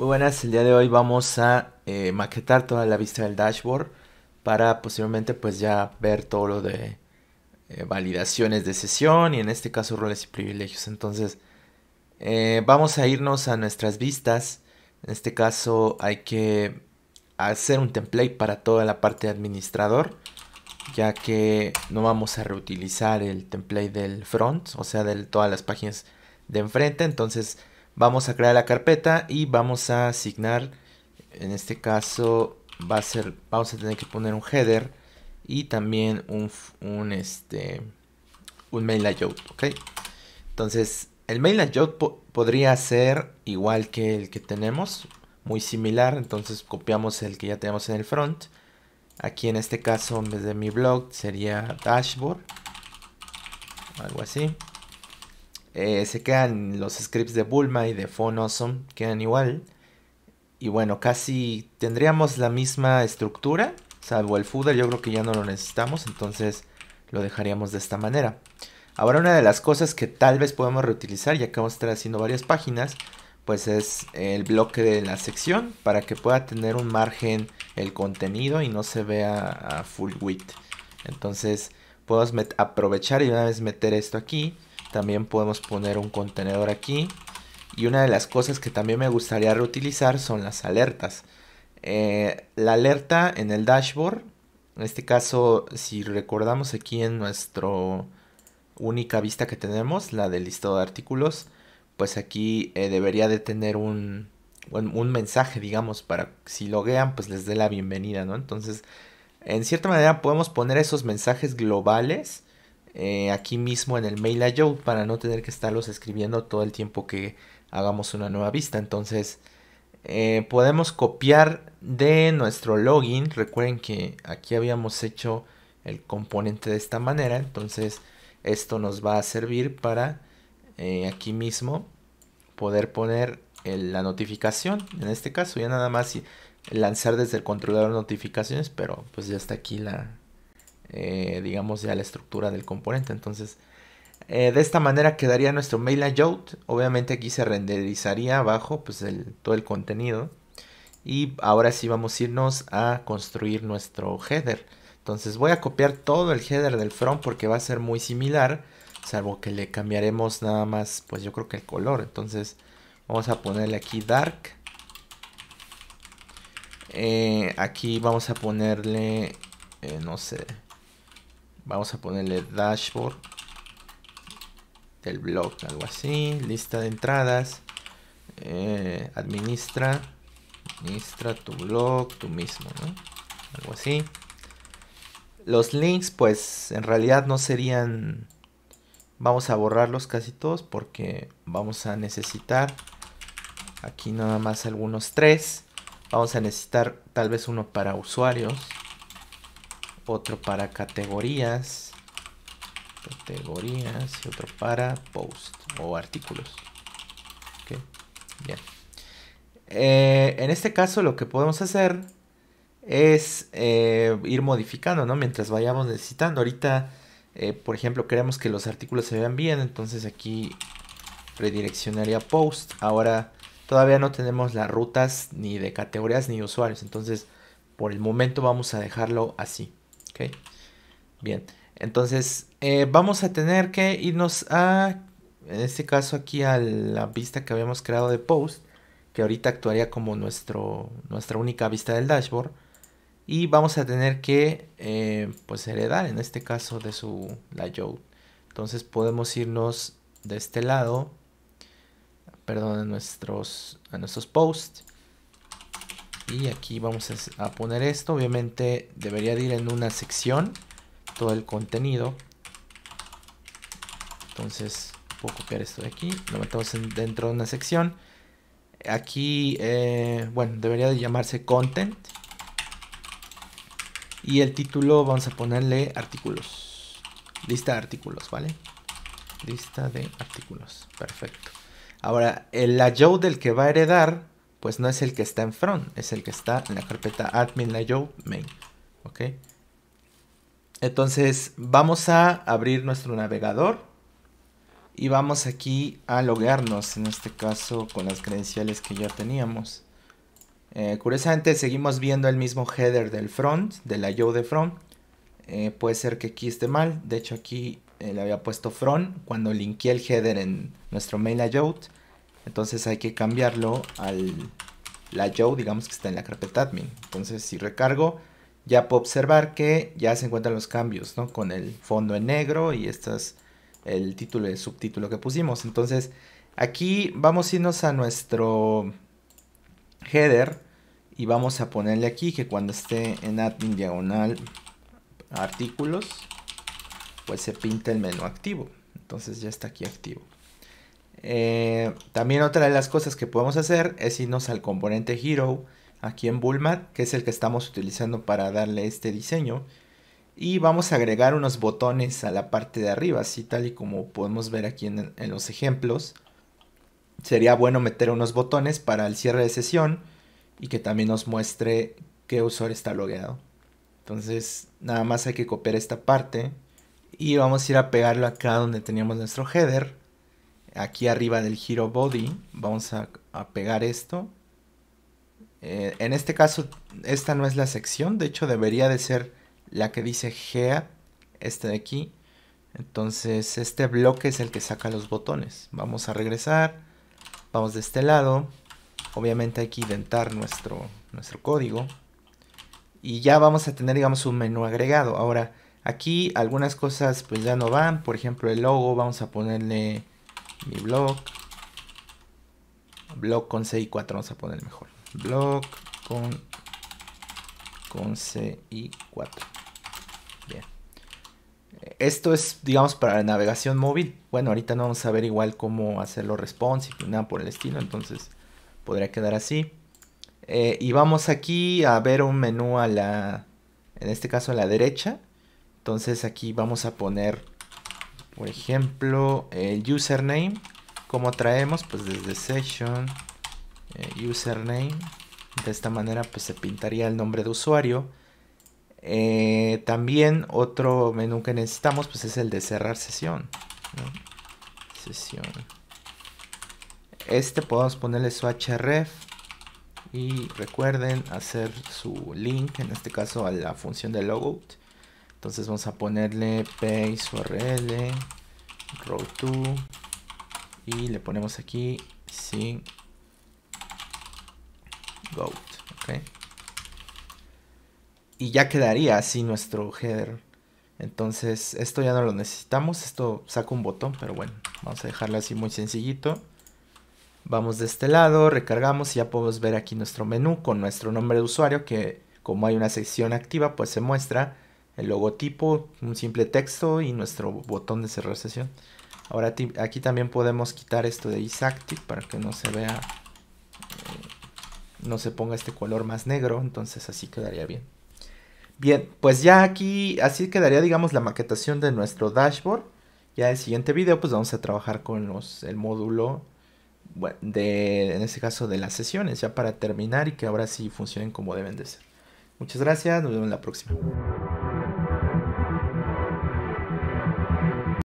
Muy buenas, el día de hoy vamos a eh, maquetar toda la vista del dashboard para posiblemente pues ya ver todo lo de eh, validaciones de sesión y en este caso roles y privilegios. Entonces eh, vamos a irnos a nuestras vistas. En este caso hay que hacer un template para toda la parte de administrador ya que no vamos a reutilizar el template del front, o sea de todas las páginas de enfrente. Entonces Vamos a crear la carpeta y vamos a asignar, en este caso va a ser, vamos a tener que poner un header y también un, un, este, un main layout, ¿ok? Entonces, el mail layout podría ser igual que el que tenemos, muy similar, entonces copiamos el que ya tenemos en el front. Aquí en este caso, en vez de mi blog, sería dashboard, algo así. Eh, se quedan los scripts de Bulma y de Phone Awesome, quedan igual. Y bueno, casi tendríamos la misma estructura, salvo el footer, yo creo que ya no lo necesitamos, entonces lo dejaríamos de esta manera. Ahora una de las cosas que tal vez podemos reutilizar, ya que vamos a estar haciendo varias páginas, pues es el bloque de la sección para que pueda tener un margen el contenido y no se vea a full width. Entonces podemos aprovechar y una vez meter esto aquí también podemos poner un contenedor aquí. Y una de las cosas que también me gustaría reutilizar son las alertas. Eh, la alerta en el dashboard, en este caso, si recordamos aquí en nuestro única vista que tenemos, la del listado de artículos, pues aquí eh, debería de tener un, un mensaje, digamos, para si loguean, pues les dé la bienvenida, ¿no? Entonces, en cierta manera podemos poner esos mensajes globales eh, aquí mismo en el mail a para no tener que estarlos escribiendo todo el tiempo que hagamos una nueva vista. Entonces eh, podemos copiar de nuestro login. Recuerden que aquí habíamos hecho el componente de esta manera. Entonces esto nos va a servir para eh, aquí mismo poder poner la notificación. En este caso ya nada más lanzar desde el controlador notificaciones. Pero pues ya está aquí la, eh, digamos, ya la estructura del componente. Entonces, eh, de esta manera quedaría nuestro mail layout. Obviamente aquí se renderizaría abajo pues, todo el contenido. Y ahora sí vamos a irnos a construir nuestro header. Entonces voy a copiar todo el header del front porque va a ser muy similar. Salvo que le cambiaremos nada más, pues yo creo que el color. Entonces vamos a ponerle aquí dark. Eh, aquí vamos a ponerle, no sé, Vamos a ponerle dashboard del blog, algo así. Lista de entradas. Eh, administra. Administra tu blog, tú mismo, ¿no? Algo así. Los links, pues en realidad no serían... Vamos a borrarlos casi todos porque vamos a necesitar aquí nada más algunos tres. Vamos a necesitar tal vez uno para usuarios otro para categorías, categorías y otro para post o artículos. Okay. Bien. Eh, en este caso lo que podemos hacer es eh, ir modificando, Mientras vayamos necesitando. Ahorita, eh, por ejemplo, queremos que los artículos se vean bien, entonces aquí redireccionaría post. Ahora todavía no tenemos las rutas ni de categorías ni de usuarios, entonces por el momento vamos a dejarlo así bien. Entonces, eh, vamos a tener que irnos a, en este caso aquí a la vista que habíamos creado de post, que ahorita actuaría como nuestro, nuestra única vista del dashboard. Y vamos a tener que, eh, pues, heredar en este caso de su layout. Entonces podemos irnos de este lado, perdón, a nuestros, a nuestros posts y aquí vamos a poner esto. Obviamente debería de ir en una sección todo el contenido. Entonces puedo copiar esto de aquí. Lo metemos dentro de una sección. Aquí, eh, bueno, debería de llamarse content. Y el título vamos a ponerle artículos. Lista de artículos, ¿vale? Lista de artículos. Perfecto. Ahora, el layout del que va a heredar pues no es el que está en front, es el que está en la carpeta admin layout main. ¿Ok? Entonces vamos a abrir nuestro navegador y vamos aquí a loguearnos, en este caso con las credenciales que ya teníamos. Eh, curiosamente seguimos viendo el mismo header del front, del layout de front. Eh, puede ser que aquí esté mal, de hecho aquí eh, le había puesto front cuando linkeé el header en nuestro main layout entonces hay que cambiarlo al la Joe, digamos que está en la carpeta admin. Entonces si recargo, ya puedo observar que ya se encuentran los cambios, ¿no? Con el fondo en negro y este es el título y el subtítulo que pusimos. Entonces aquí vamos a irnos a nuestro header y vamos a ponerle aquí que cuando esté en admin diagonal artículos, pues se pinta el menú activo. Entonces ya está aquí activo. Eh, también otra de las cosas que podemos hacer es irnos al componente Hero aquí en Bullmat, que es el que estamos utilizando para darle este diseño. Y vamos a agregar unos botones a la parte de arriba, así tal y como podemos ver aquí en, en los ejemplos. Sería bueno meter unos botones para el cierre de sesión y que también nos muestre qué usuario está logueado. Entonces nada más hay que copiar esta parte y vamos a ir a pegarlo acá donde teníamos nuestro header aquí arriba del Hero Body vamos a, pegar esto. Eh, en este caso esta no es la sección, de hecho debería de ser la que dice Gea, este de aquí. Entonces este bloque es el que saca los botones. Vamos a regresar, vamos de este lado. Obviamente hay que inventar nuestro, nuestro código. Y ya vamos a tener digamos un menú agregado. Ahora aquí algunas cosas pues ya no van, por ejemplo el logo vamos a ponerle mi blog. Blog con C y 4 vamos a poner mejor. Blog con, con C y 4. Bien. Esto es, digamos, para la navegación móvil. Bueno, ahorita no vamos a ver igual cómo hacerlo responsive nada por el estilo. Entonces podría quedar así. Eh, y vamos aquí a ver un menú a la, en este caso a la derecha. Entonces aquí vamos a poner por ejemplo, el username. como traemos? Pues desde session, eh, username. De esta manera pues se pintaría el nombre de usuario. Eh, también otro menú que necesitamos pues es el de cerrar sesión. Sesión. Este podemos ponerle su href. Y recuerden hacer su link, en este caso a la función de logout. Entonces vamos a ponerle page URL, row to y le ponemos aquí sin goat. ¿okay? Y ya quedaría así nuestro header. Entonces esto ya no lo necesitamos. Esto saca un botón, pero bueno, vamos a dejarlo así muy sencillito. Vamos de este lado, recargamos y ya podemos ver aquí nuestro menú con nuestro nombre de usuario que como hay una sección activa pues se muestra el logotipo, un simple texto y nuestro botón de cerrar sesión. Ahora aquí también podemos quitar esto de Isactive para que no se vea, eh, no se ponga este color más negro, entonces así quedaría bien. Bien, pues ya aquí, así quedaría digamos la maquetación de nuestro dashboard. Ya en el siguiente video pues vamos a trabajar con los, el módulo de, en este caso de las sesiones, ya para terminar y que ahora sí funcionen como deben de ser. Muchas gracias, nos vemos en la próxima.